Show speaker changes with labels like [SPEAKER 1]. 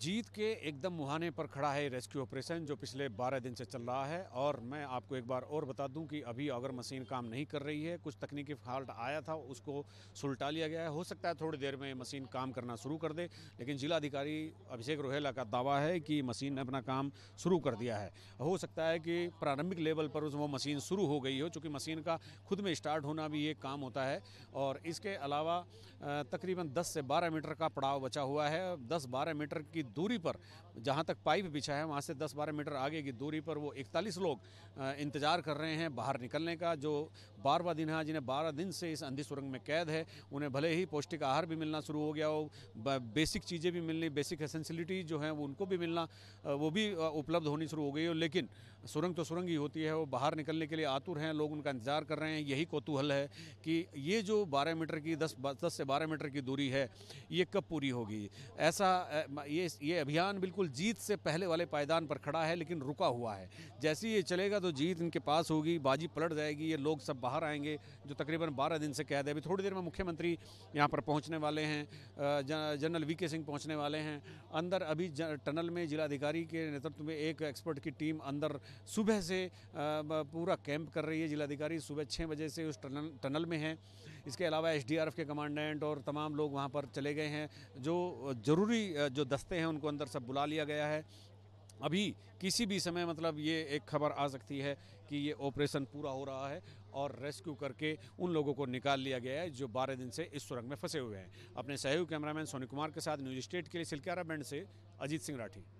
[SPEAKER 1] जीत के एकदम मुहाने पर खड़ा है रेस्क्यू ऑपरेशन जो पिछले 12 दिन से चल रहा है और मैं आपको एक बार और बता दूं कि अभी अगर मशीन काम नहीं कर रही है कुछ तकनीकी फॉल्ट आया था उसको सुलटा लिया गया है हो सकता है थोड़ी देर में मशीन काम करना शुरू कर दे लेकिन जिलाधिकारी अभिषेक रोहेला का दावा है कि मशीन ने अपना काम शुरू कर दिया है हो सकता है कि प्रारंभिक लेवल पर उस वो मशीन शुरू हो गई हो चूँकि मशीन का खुद में स्टार्ट होना भी एक काम होता है और इसके अलावा तकरीबन दस से बारह मीटर का पड़ाव बचा हुआ है दस बारह मीटर की की दूरी पर जहाँ तक पाइप बिछा है वहाँ से 10-12 मीटर आगे की दूरी पर वो 41 लोग इंतज़ार कर रहे हैं बाहर निकलने का जो बारवा है जिन्हें बारह दिन से इस अंधी सुरंग में कैद है उन्हें भले ही पौष्टिक आहार भी मिलना शुरू हो गया हो बेसिक चीज़ें भी मिलनी बेसिक एसेंसिलिटी जो हैं वो उनको भी मिलना वो भी उपलब्ध होनी शुरू हो गई हो लेकिन सुरंग तो सुरंग ही होती है वो बाहर निकलने के लिए आतुर हैं लोग उनका इंतज़ार कर रहे हैं यही कौतूहल है कि ये जो बारह मीटर की दस दस से बारह मीटर की दूरी है ये कब पूरी होगी ऐसा ये ये अभियान बिल्कुल जीत से पहले वाले पायदान पर खड़ा है लेकिन रुका हुआ है जैसे ही ये चलेगा तो जीत इनके पास होगी बाजी पलट जाएगी ये लोग सब बाहर आएंगे जो तकरीबन बारह दिन से कैद है अभी थोड़ी देर में मुख्यमंत्री यहाँ पर पहुँचने वाले हैं जनरल वी के सिंह पहुँचने वाले हैं अंदर अभी टनल में जिलाधिकारी के नेतृत्व में एक एक्सपर्ट की टीम अंदर सुबह से पूरा कैंप कर रही है जिलाधिकारी सुबह छः बजे से उस टनल टनल में हैं इसके अलावा एसडीआरएफ के कमांडेंट और तमाम लोग वहाँ पर चले गए हैं जो ज़रूरी जो दस्ते सकते हैं उनको अंदर सब बुला लिया गया है अभी किसी भी समय मतलब ये एक खबर आ सकती है कि ये ऑपरेशन पूरा हो रहा है और रेस्क्यू करके उन लोगों को निकाल लिया गया है जो बारह दिन से इस सुरंग में फंसे हुए हैं अपने सहयोग कैमरामैन सोनी कुमार के साथ न्यूज स्टेट के लिए सिलकारा बैंड से अजीत सिंह राठी